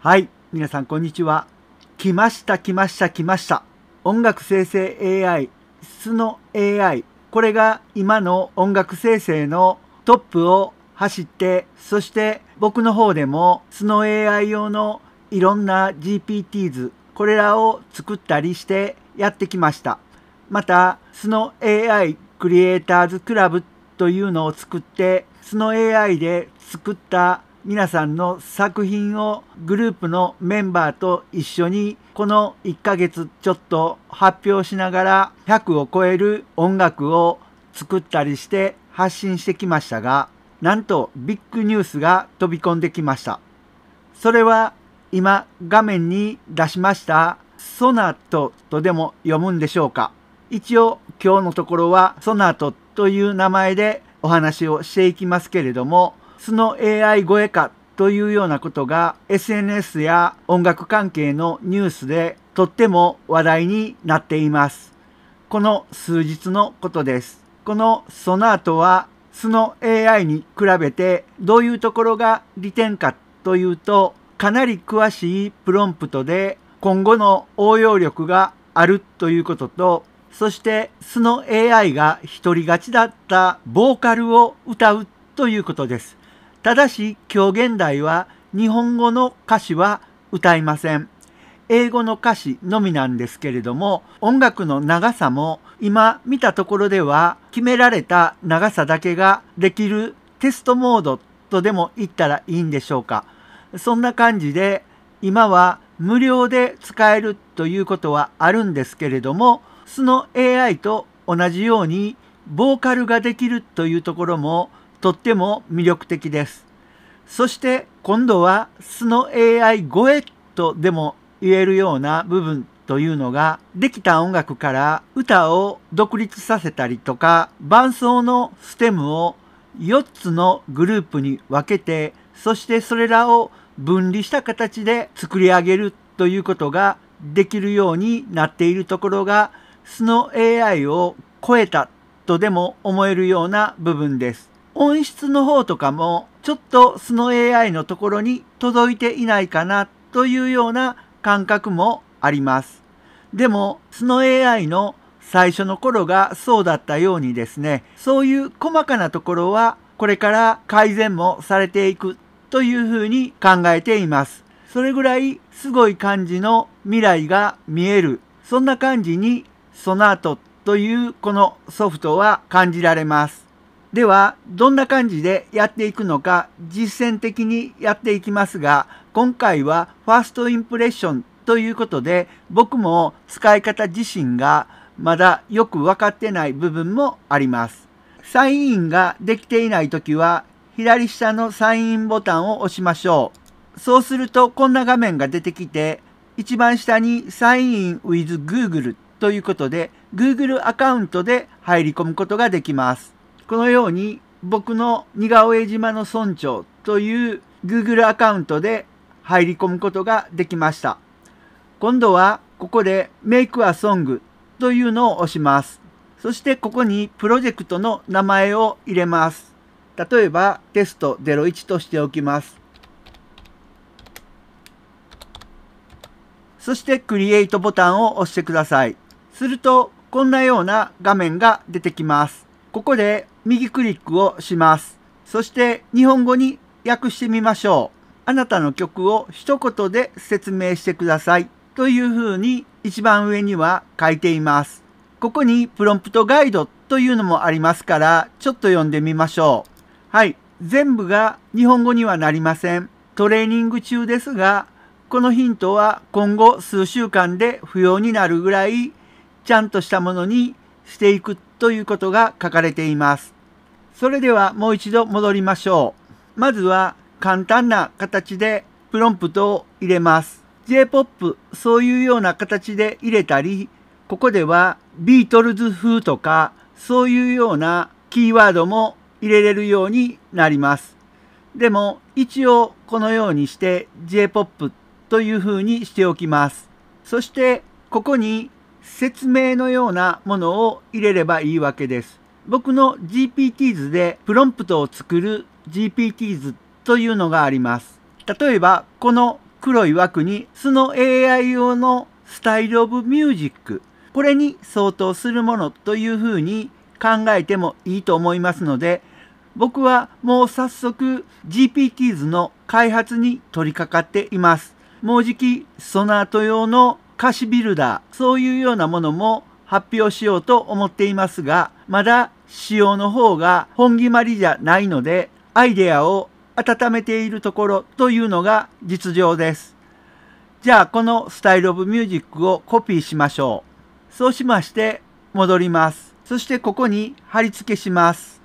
はい、皆さんこんにちは。来ました来ました来ました。音楽生成 AI、素の AI。これが今の音楽生成のトップを走って、そして僕の方でも素の AI 用のいろんな GPTs、これらを作ったりしてやってきました。また、素の AI クリエイターズクラブというのを作って、素の AI で作った皆さんの作品をグループのメンバーと一緒にこの1ヶ月ちょっと発表しながら100を超える音楽を作ったりして発信してきましたがなんとビッグニュースが飛び込んできましたそれは今画面に出しましたソナトとでも読むんでしょうか一応今日のところはソナトという名前でお話をしていきますけれどもその AI 超かというようなことが SNS や音楽関係のニュースでとっても話題になっています。この数日のことです。このソナートはその AI に比べてどういうところが利点かというとかなり詳しいプロンプトで今後の応用力があるということとそしてその AI が独り勝ちだったボーカルを歌うということです。ただし今日現代は日本語の歌詞は歌いません。英語の歌詞のみなんですけれども音楽の長さも今見たところでは決められた長さだけができるテストモードとでも言ったらいいんでしょうかそんな感じで今は無料で使えるということはあるんですけれどもその AI と同じようにボーカルができるというところもとっても魅力的です。そして今度は素の AI 超えとでも言えるような部分というのができた音楽から歌を独立させたりとか伴奏のステムを4つのグループに分けてそしてそれらを分離した形で作り上げるということができるようになっているところが素の AI を超えたとでも思えるような部分です。音質の方とかもちょっと素の AI のところに届いていないかなというような感覚もあります。でも素の AI の最初の頃がそうだったようにですねそういう細かなところはこれから改善もされていくというふうに考えています。それぐらいすごい感じの未来が見えるそんな感じにその後というこのソフトは感じられます。ではどんな感じでやっていくのか実践的にやっていきますが今回はファーストインプレッションということで僕も使い方自身がまだよく分かってない部分もあります。サインインができていない時は左下のサインインボタンを押しましょう。そうするとこんな画面が出てきて一番下にサイン with Google ということで Google アカウントで入り込むことができます。このように僕の似顔絵島の村長という Google アカウントで入り込むことができました。今度はここで Make a Song というのを押します。そしてここにプロジェクトの名前を入れます。例えばテスト01としておきます。そして Create ボタンを押してください。するとこんなような画面が出てきます。ここで右クリックをします。そして日本語に訳してみましょう。あなたの曲を一言で説明してください。というふうに一番上には書いています。ここにプロンプトガイドというのもありますから、ちょっと読んでみましょう。はい。全部が日本語にはなりません。トレーニング中ですが、このヒントは今後数週間で不要になるぐらい、ちゃんとしたものにしていくということが書かれています。それではもう一度戻りましょう。まずは簡単な形でプロンプトを入れます。J-POP そういうような形で入れたり、ここではビートルズ風とかそういうようなキーワードも入れれるようになります。でも一応このようにして J-POP という風にしておきます。そしてここに説明のようなものを入れればいいわけです。僕の GPT 図でプロンプトを作る GPT 図というのがあります。例えば、この黒い枠にその AI 用のスタイルオブミュージック、これに相当するものというふうに考えてもいいと思いますので、僕はもう早速 GPT 図の開発に取り掛かっています。もうじきソナート用の歌詞ビルダー、そういうようなものも発表しようと思っていますが、まだ仕様の方が本決まりじゃないので、アイデアを温めているところというのが実情です。じゃあこのスタイルオブミュージックをコピーしましょう。そうしまして戻ります。そしてここに貼り付けします。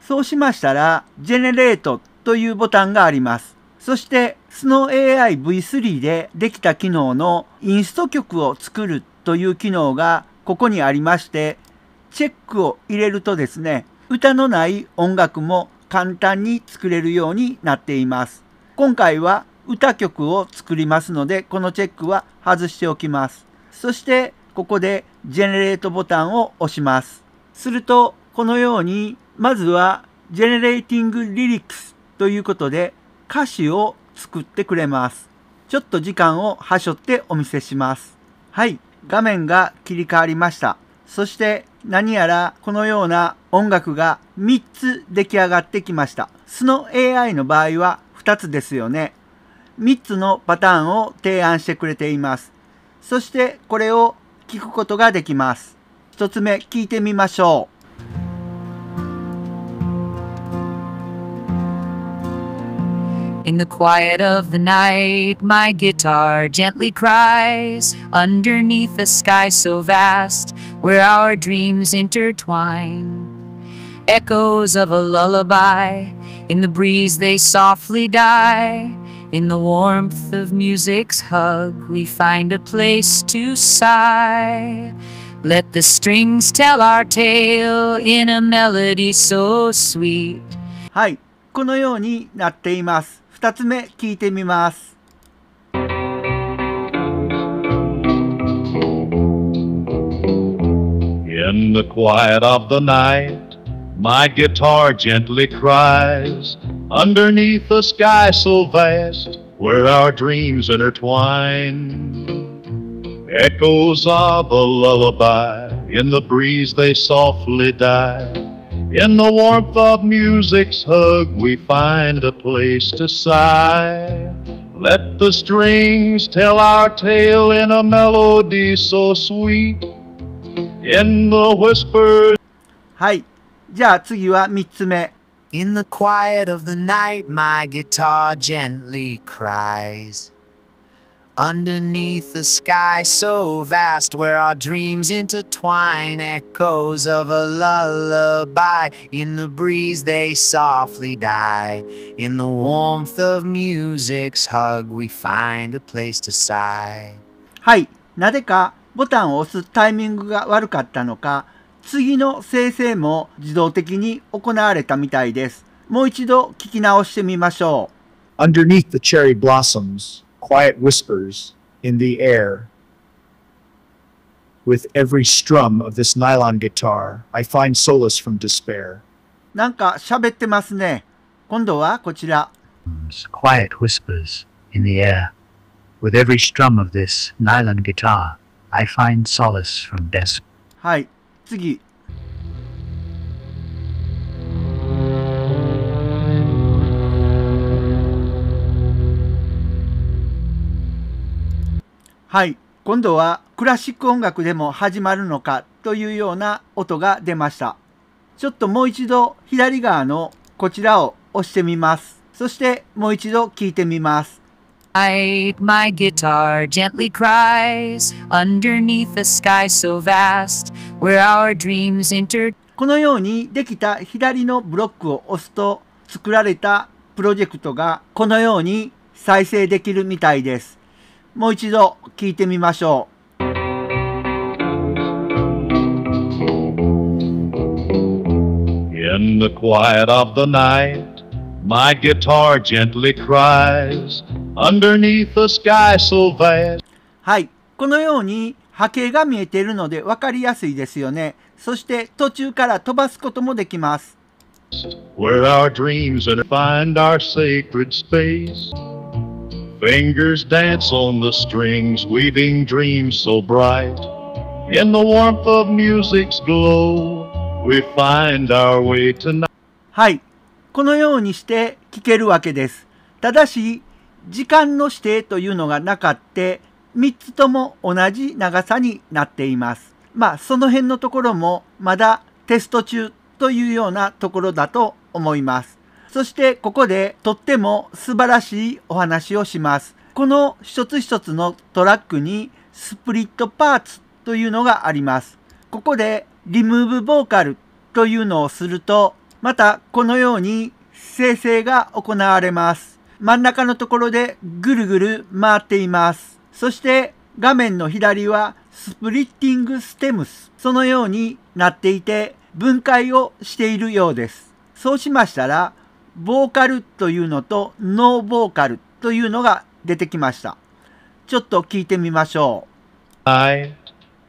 そうしましたら、ジェネレートというボタンがあります。そして、SnowAI V3 でできた機能のインスト曲を作るという機能がここにありまして、チェックを入れるとですね、歌のない音楽も簡単に作れるようになっています。今回は歌曲を作りますので、このチェックは外しておきます。そしてここでジェネレートボタンを押します。するとこのようにまずはジェネレーティングリリックスということで歌詞を作ってくれます。ちょっと時間をはしょってお見せします。はい、画面が切り替わりました。そして何やらこのような音楽が3つ出来上がってきました。素の AI の場合は2つですよね。3つのパターンを提案してくれています。そしてこれを聞くことができます。1つ目聞いてみましょう。In the quiet of the night, my guitar gently cries underneath a sky so vast where our dreams intertwine. Echoes of a lullaby, in the breeze they softly die. In the warmth of music's hug, we find a place to sigh. Let the strings tell our tale in a melody so sweet. はい、このようになっています。2つ目聞いてみます。In the quiet of the night, my guitar gently cries underneath a sky so vast where our dreams intertwine. Echoes of a lullaby in the breeze they softly die. In the warmth of music's hug, we find a place to sigh. Let the strings tell our tale in a melody so sweet. In the whispers. はいしゃあ次は In the quiet of the night, my guitar gently cries. Underneath the sky so vast where our dreams intertwine Echoes of a lullaby In the breeze they softly die In the warmth of music's hug we find a place to sigh はい、なぜかボタンを押すタイミングが悪かったのか次の生成も自動的に行われたみたいですもう一度聞き直してみましょう Underneath the cherry blossoms quiet whispers in the air. With every strum of this nylon guitar, I find solace from despair. Quiet whispers in the air. With every strum of this nylon guitar, I find solace from despair. はい、次。はい、今度はクラシック音楽でも始まるのかというような音が出ました。ちょっともう一度左側のこちらを押してみます。そしてもう一度聞いてみます。I, my guitar gently cries underneath the sky so vast where our dreams enter このようにできた左のブロックを押すと作られたプロジェクトがこのように再生できるみたいです。もう一度聞いてみましょう。In the quiet of the night, my guitar gently cries underneath the sky so vast. はい、このように波形が見えているので分かりやすいですよね。そして途中から飛ばすこともできます。Where our dreams and find our sacred space. Fingers dance on the strings, weaving dreams so bright. In the warmth of music's glow, we find our way tonight. はい。このようにして聴けるわけです。ただし、時間の指定というのがなかって、3つとも同じ長さになっています。まあ、その辺のところもまだテスト中というようなところだと思います。そしてここでとっても素晴らしいお話をします。この一つ一つのトラックにスプリットパーツというのがあります。ここでリムーブボーカルというのをすると、またこのように生成が行われます。真ん中のところでぐるぐる回っています。そして画面の左はスプリッティングステムス。そのようになっていて分解をしているようです。そうしましたらボーカルというのとノーボーカルというのが出てきました。ちょっと聞いてみましょう。I,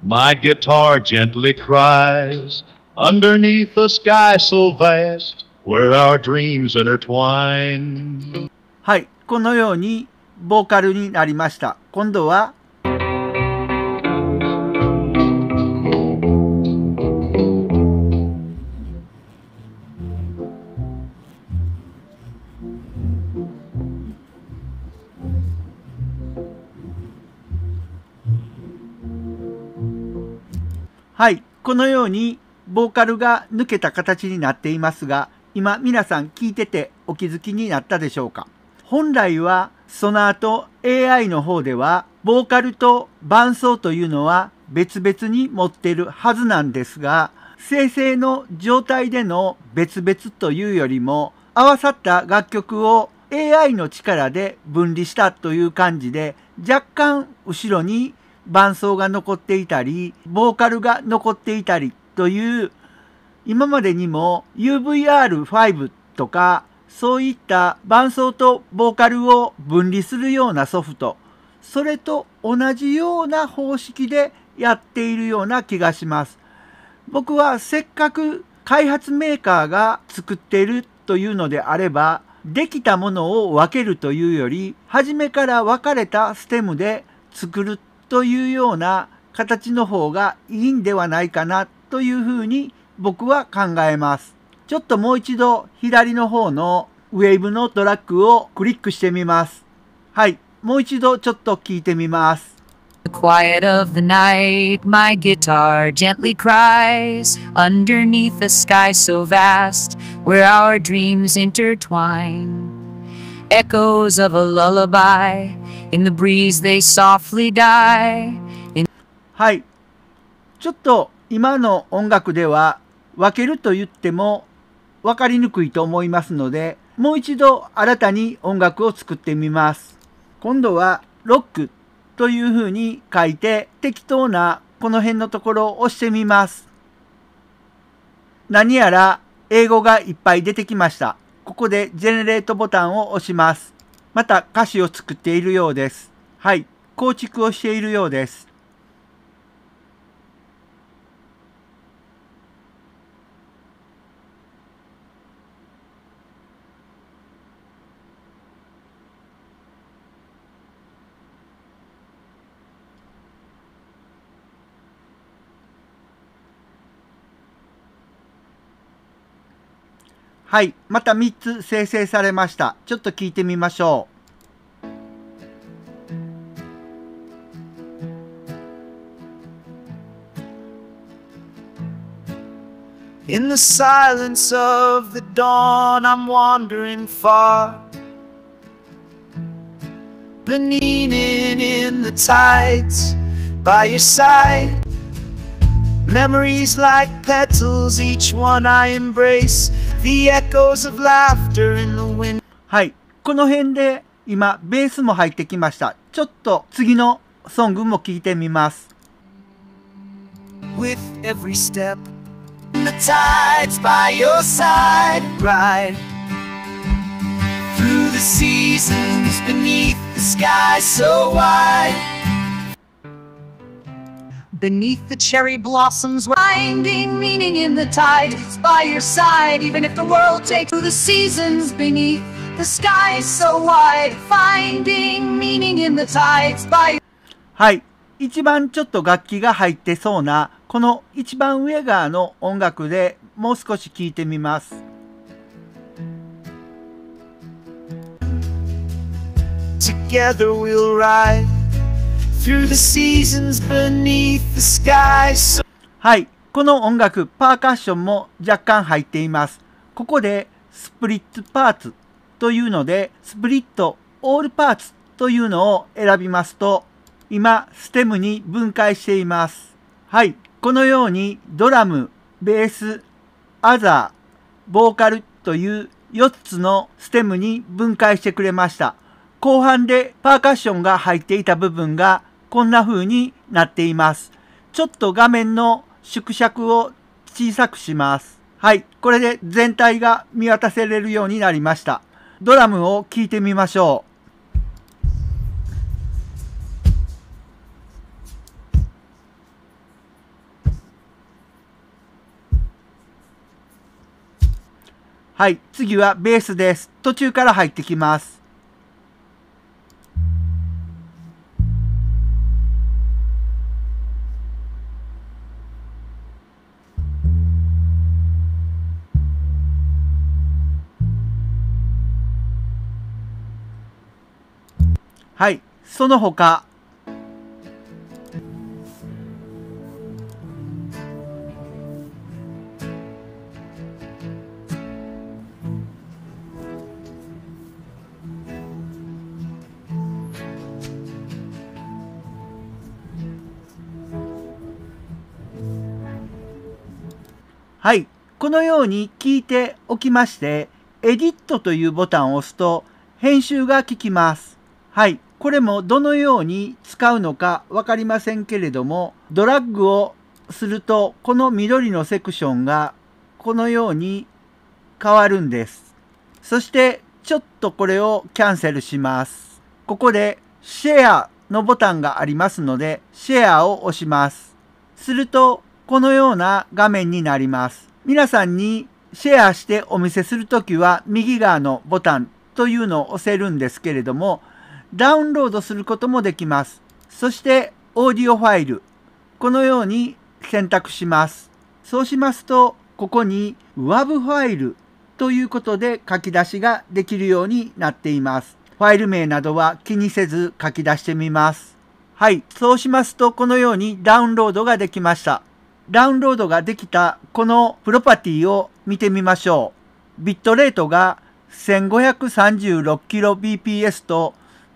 my guitar gently cries underneath the sky so vast where our dreams intertwine はい、このようにボーカルになりました。今度はこのようにボーカルが抜けた形になっていますが、今皆さん聞いててお気づきになったでしょうか本来はその後 AI の方ではボーカルと伴奏というのは別々に持ってるはずなんですが生成の状態での別々というよりも合わさった楽曲を AI の力で分離したという感じで若干後ろに伴奏が残っていたりボーカルが残っていたりという今までにも UVR5 とかそういった伴奏とボーカルを分離するようなソフトそれと同じような方式でやっているような気がします。僕はせっかく開発メーカーが作っているというのであればできたものを分けるというより初めから分かれたステムで作るというような形の方がいいんではないかなというふうに僕は考えます。ちょっともう一度左の方のウェーブのトラックをクリックしてみます。はい、もう一度ちょっと聞いてみます。The quiet of the night, my guitar gently cries underneath a sky so vast where our dreams intertwine. Echoes of a lullaby. In the breeze they softly die. In... はい。ちょっと今の音楽では分けると言っても分かりにくいと思いますので、もう一度新たに音楽を作ってみます。今度はロックというふうに書いて適当なこの辺のところを押してみます。何やら英語がいっぱい出てきました。ここでジェネレートボタンを押します。また歌詞を作っているようです。はい、構築をしているようです。はい。また3つ生成されました。ちょっと聞いてみましょう。In the silence of the dawn, I'm wandering far. Leaning in the tides by your side. Memories like petals, each one I embrace. The echoes of laughter in the wind. はい。この辺で今、ベースも入ってきました。ちょっと次のソングも聞いてみます。With every step, the tide's by your side, ride. Through the seasons beneath the sky so wide. beneath the cherry blossoms, finding meaning in the tide. It's by your side, even if the world takes through the seasons beneath the sky so wide. Finding meaning in the tides by. はい。一番ちょっと楽器が入ってそうな、この一番上側の音楽でもう少し聴いてみます。Together we'll ride. through the seasons beneath the sky. はい、この音楽、パーカッションも若干入っています。ここでスプリットパーツというので、スプリットオールパーツというのを選びますと、今、ステムに分解しています。はい、このようにドラム、ベース、アザー、ボーカルという4つのステムに分解してくれました。後半でパーカッションが入っていた部分がこんな風になっています。ちょっと画面の縮尺を小さくします。はい、これで全体が見渡せれるようになりました。ドラムを聴いてみましょう。はい、次はベースです。途中から入ってきます。はい。その他、はい。このように聞いておきまして、エディットというボタンを押すと編集が効きます。はい。これもどのように使うのか分かりませんけれどもドラッグをするとこの緑のセクションがこのように変わるんですそしてちょっとこれをキャンセルしますここでシェアのボタンがありますのでシェアを押しますするとこのような画面になります皆さんにシェアしてお見せするときは右側のボタンというのを押せるんですけれどもダウンロードすることもできます。そしてオーディオファイル。このように選択します。そうしますと、ここに WAV ファイルということで書き出しができるようになっています。ファイル名などは気にせず書き出してみます。はい、そうしますとこのようにダウンロードができました。ダウンロードができたこのプロパティを見てみましょう。ビットレートが 1536kbps と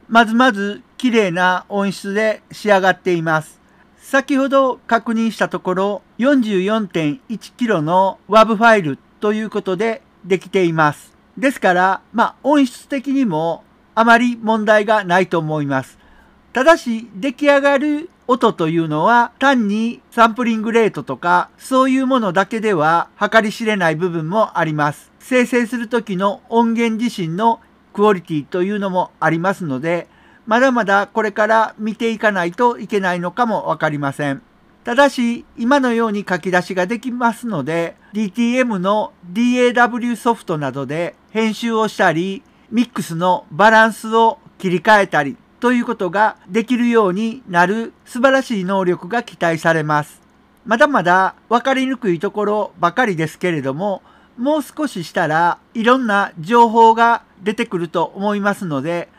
まずまず綺麗な音質で仕上がっています。先ほど確認したところ4 4 1 k ロの WAV ファイルということでできています。ですから、まあ音質的にもあまり問題がないと思います。ただし出来上がる音というのは単にサンプリングレートとかそういうものだけでは計り知れない部分もあります。生成する時の音源自身のクオリティというのもありますので、まだまだこれから見ていかないといけないのかもわかりません。ただし、今のように書き出しができますので、DTM の DAW ソフトなどで編集をしたり、ミックスのバランスを切り替えたりということができるようになる素晴らしい能力が期待されます。まだまだ分かりにくいところばかりですけれども、もう少ししたらいろんな情報が出てくると思いますので、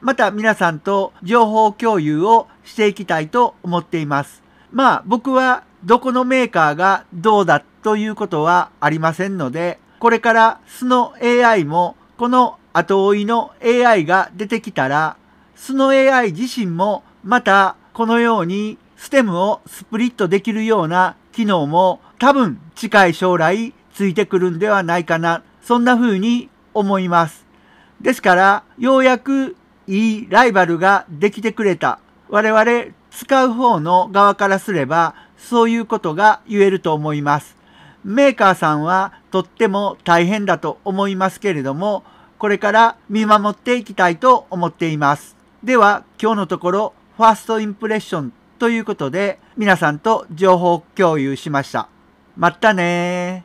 また皆さんと情報共有をしていきたいと思っています。まあ僕はどこのメーカーがどうだということはありませんので、これから素の AI もこの後追いの AI が出てきたら、素の AI 自身もまたこのようにステムをスプリットできるような機能も多分近い将来ついてくるんではないかな、そんな風に思います。ですから、ようやくいいライバルができてくれた。我々使う方の側からすれば、そういうことが言えると思います。メーカーさんはとっても大変だと思いますけれども、これから見守っていきたいと思っています。では、今日のところ、ファーストインプレッションということで、皆さんと情報共有しました。またね